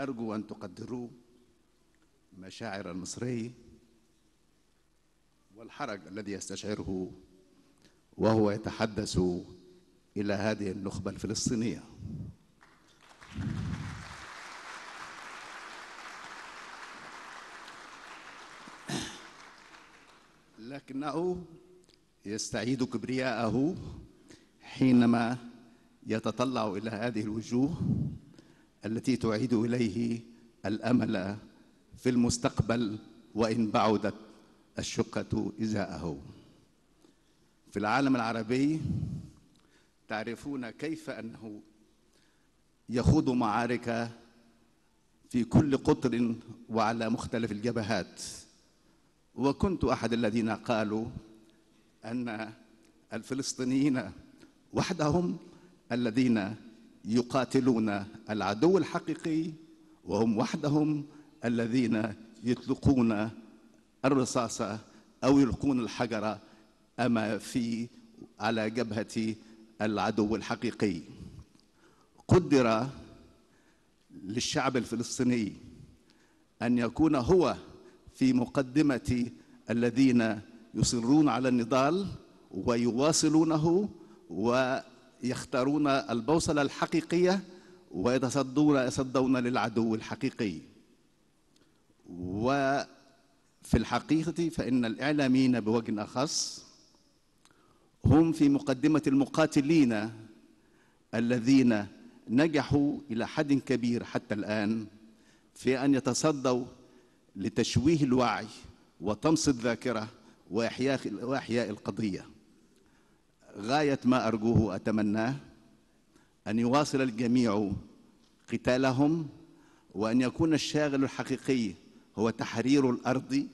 أرجو أن تقدروا مشاعر المصري والحرج الذي يستشعره وهو يتحدث إلى هذه النخبة الفلسطينية لكنه يستعيد كبرياءه حينما يتطلع إلى هذه الوجوه التي تعيد إليه الأمل في المستقبل وإن بعدت الشقة إزاءه في العالم العربي تعرفون كيف أنه يخوض معارك في كل قطر وعلى مختلف الجبهات وكنت أحد الذين قالوا أن الفلسطينيين وحدهم الذين يقاتلون العدو الحقيقي وهم وحدهم الذين يطلقون الرصاصة أو يلقون الحجرة أما في على جبهة العدو الحقيقي قدر للشعب الفلسطيني أن يكون هو في مقدمة الذين يصرون على النضال ويواصلونه و يختارون البوصلة الحقيقية ويتصدون يصدون للعدو الحقيقي وفي الحقيقة فإن الإعلاميين بوجه أخص هم في مقدمة المقاتلين الذين نجحوا إلى حد كبير حتى الآن في أن يتصدوا لتشويه الوعي وطمس الذاكرة وإحياء القضية غاية ما أرجوه وأتمناه أن يواصل الجميع قتالهم وأن يكون الشاغل الحقيقي هو تحرير الأرض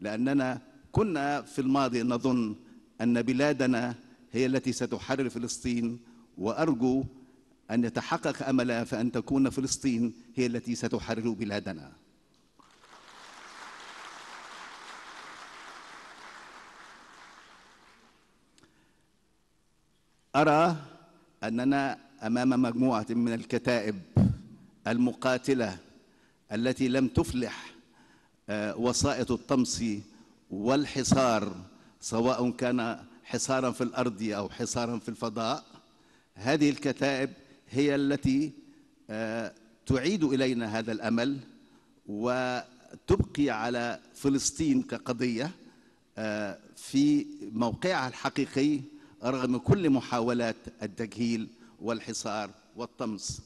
لأننا كنا في الماضي نظن أن بلادنا هي التي ستحرر فلسطين وأرجو أن يتحقق أملا فأن تكون فلسطين هي التي ستحرر بلادنا أرى أننا أمام مجموعة من الكتائب المقاتلة التي لم تفلح آه، وسائط الطمس والحصار سواء كان حصارا في الأرض أو حصارا في الفضاء هذه الكتائب هي التي آه، تعيد إلينا هذا الأمل وتبقي على فلسطين كقضية آه، في موقعها الحقيقي رغم كل محاولات التجهيل والحصار والطمس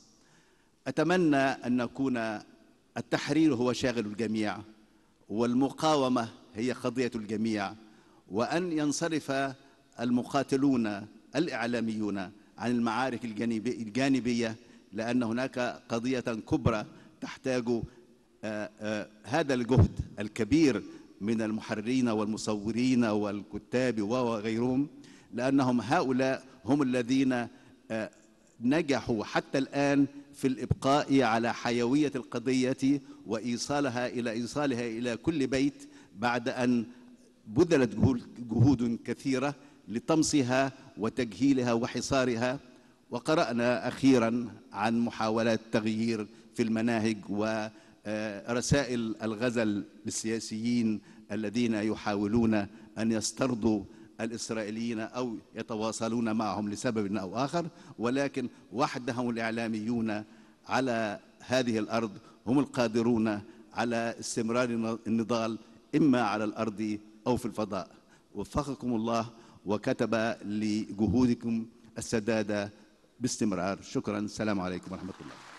أتمنى أن نكون التحرير هو شاغل الجميع والمقاومة هي قضية الجميع وأن ينصرف المقاتلون الإعلاميون عن المعارك الجانبية لأن هناك قضية كبرى تحتاج آه، آه، هذا الجهد الكبير من المحررين والمصورين والكتاب وغيرهم لأنهم هؤلاء هم الذين آه، نجحوا حتى الآن في الإبقاء على حيوية القضية وإيصالها إلى إيصالها إلى كل بيت بعد أن بذلت جهود كثيرة لطمسها وتجهيلها وحصارها وقرأنا أخيرا عن محاولات تغيير في المناهج ورسائل آه، الغزل للسياسيين الذين يحاولون أن يسترضوا الإسرائيليين أو يتواصلون معهم لسبب أو آخر ولكن وحدهم الإعلاميون على هذه الأرض هم القادرون على استمرار النضال إما على الأرض أو في الفضاء وفقكم الله وكتب لجهودكم السداد باستمرار شكرا السلام عليكم ورحمة الله